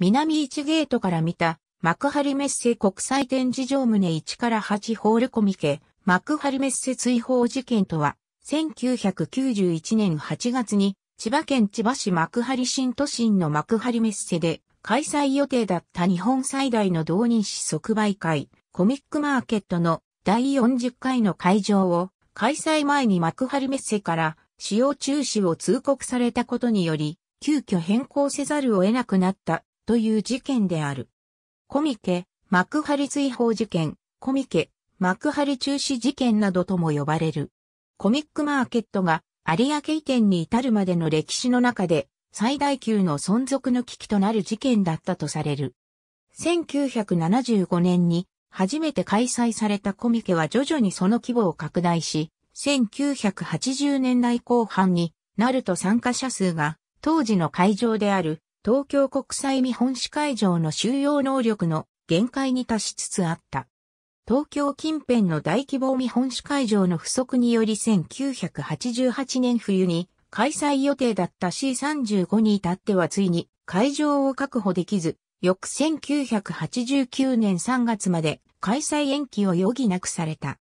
南1ゲートから見た、幕張メッセ国際展示場棟1から8ホールコミケ、幕張メッセ追放事件とは、1991年8月に、千葉県千葉市幕張新都心の幕張メッセで、開催予定だった日本最大の同人誌即売会、コミックマーケットの第40回の会場を、開催前に幕張メッセから使用中止を通告されたことにより、急遽変更せざるを得なくなったという事件である。コミケ、幕張追放事件、コミケ、幕張中止事件などとも呼ばれる。コミックマーケットが有明移転に至るまでの歴史の中で最大級の存続の危機となる事件だったとされる。1975年に初めて開催されたコミケは徐々にその規模を拡大し、1980年代後半になると参加者数が当時の会場である東京国際見本市会場の収容能力の限界に達しつつあった。東京近辺の大規模見本市会場の不足により1988年冬に開催予定だった C35 に至ってはついに会場を確保できず、翌1989年3月まで開催延期を余儀なくされた。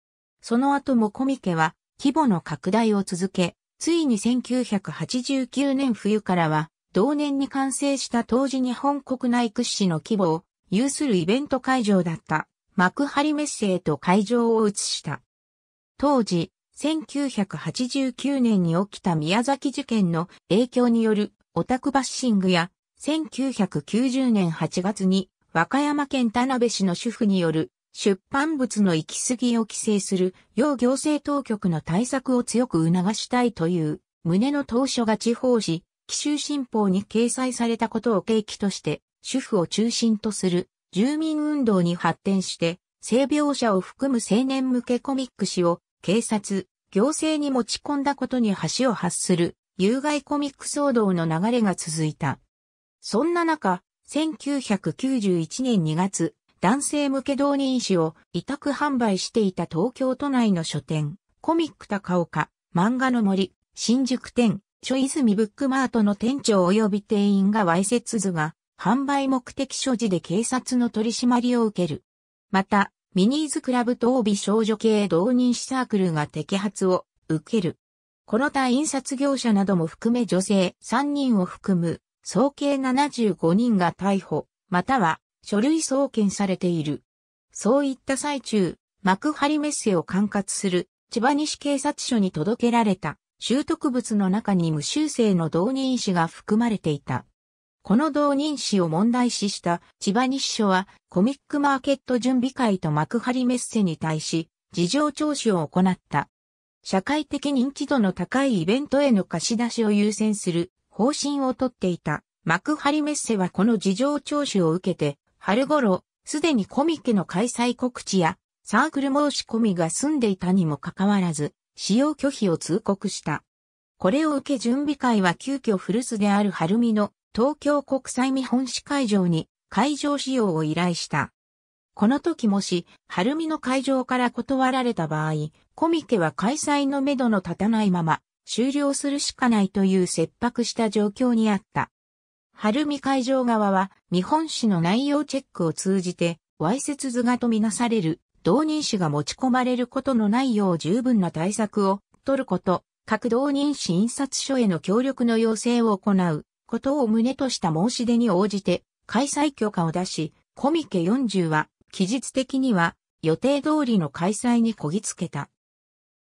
その後もコミケは規模の拡大を続け、ついに1989年冬からは同年に完成した当時日本国内屈指の規模を有するイベント会場だった幕張メッセへと会場を移した。当時、1989年に起きた宮崎事件の影響によるオタクバッシングや、1990年8月に和歌山県田辺市の主婦による出版物の行き過ぎを規制する要行政当局の対策を強く促したいという旨の当初が地方紙紀州新報に掲載されたことを契機として、主婦を中心とする住民運動に発展して、性描写を含む青年向けコミック誌を警察、行政に持ち込んだことに橋を発する有害コミック騒動の流れが続いた。そんな中、1991年2月、男性向け同人誌を委託販売していた東京都内の書店、コミック高岡、漫画の森、新宿店、ずみブックマートの店長及び店員がわいせつ図が、販売目的所持で警察の取り締まりを受ける。また、ミニーズクラブと帯少女系同人誌サークルが摘発を受ける。この他印刷業者なども含め女性3人を含む総計75人が逮捕、または書類送検されている。そういった最中、幕張メッセを管轄する千葉西警察署に届けられた習得物の中に無修正の同人誌が含まれていた。この同人誌を問題視した千葉西署はコミックマーケット準備会と幕張メッセに対し事情聴取を行った。社会的認知度の高いイベントへの貸し出しを優先する方針をとっていた幕張メッセはこの事情聴取を受けて春頃すでにコミケの開催告知やサークル申し込みが済んでいたにもかかわらず使用拒否を通告した。これを受け準備会は急遽古巣である晴海の東京国際見本市会場に会場使用を依頼した。この時もし、晴海の会場から断られた場合、コミケは開催のめどの立たないまま、終了するしかないという切迫した状況にあった。晴海会場側は、見本市の内容チェックを通じて、わいせつ図画とみなされる同人誌が持ち込まれることのないよう十分な対策を取ること、各同人誌印刷所への協力の要請を行うことを旨とした申し出に応じて開催許可を出し、コミケ40は期日的には予定通りの開催にこぎつけた。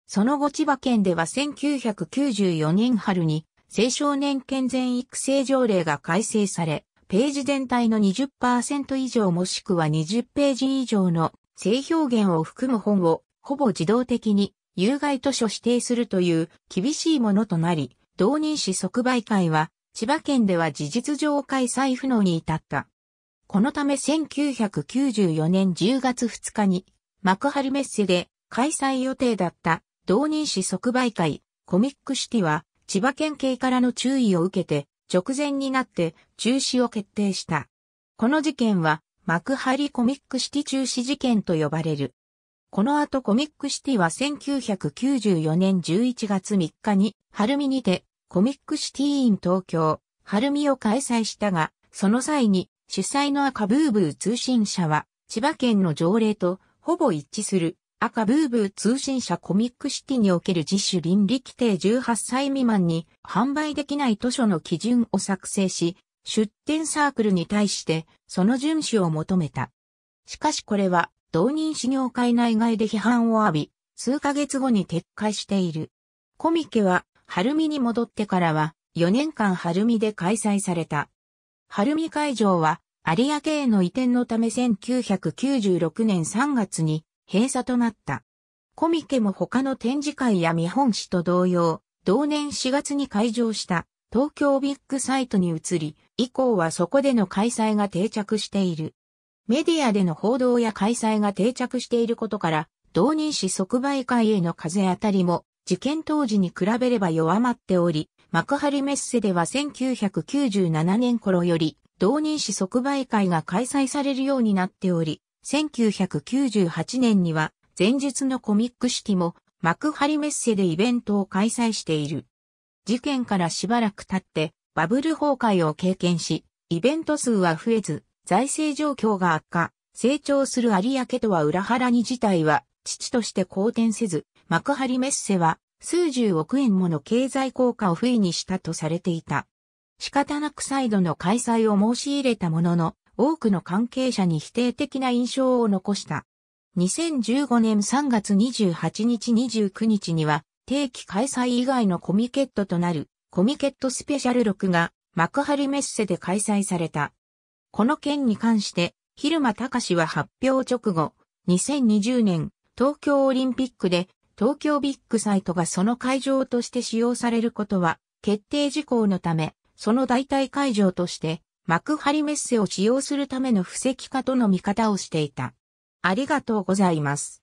その後千葉県では1994年春に青少年健全育成条例が改正され、ページ全体の20%以上もしくは20ページ以上の性表現を含む本をほぼ自動的に有害図書指定するという厳しいものとなり、同人誌即売会は千葉県では事実上開催不能に至った。このため1994年10月2日に幕張メッセで開催予定だった同人誌即売会コミックシティは千葉県警からの注意を受けて直前になって中止を決定した。この事件は幕張コミックシティ中止事件と呼ばれる。この後コミックシティは1994年11月3日に、晴海にて、コミックシティイン東京、晴海を開催したが、その際に、主催の赤ブーブー通信社は、千葉県の条例とほぼ一致する赤ブーブー通信社コミックシティにおける自主倫理規定18歳未満に販売できない図書の基準を作成し、出展サークルに対してその遵守を求めた。しかしこれは同人修業会内外で批判を浴び、数ヶ月後に撤回している。コミケは、晴海に戻ってからは、4年間晴海で開催された。晴海会場は、有明への移転のため1996年3月に閉鎖となった。コミケも他の展示会や見本誌と同様、同年4月に開場した東京ビッグサイトに移り、以降はそこでの開催が定着している。メディアでの報道や開催が定着していることから、同人誌即売会への風当たりも、事件当時に比べれば弱まっており、幕張メッセでは1997年頃より、同人誌即売会が開催されるようになっており、1998年には、前日のコミック式も、幕張メッセでイベントを開催している。事件からしばらく経ってバブル崩壊を経験し、イベント数は増えず、財政状況が悪化、成長する有明とは裏腹に事態は父として好転せず、幕張メッセは数十億円もの経済効果を不意にしたとされていた。仕方なく再度の開催を申し入れたものの、多くの関係者に否定的な印象を残した。2015年3月28日29日には、定期開催以外のコミケットとなるコミケットスペシャル6が幕張メッセで開催された。この件に関して、昼間隆は発表直後、2020年東京オリンピックで東京ビッグサイトがその会場として使用されることは決定事項のため、その代替会場として幕張メッセを使用するための布石化との見方をしていた。ありがとうございます。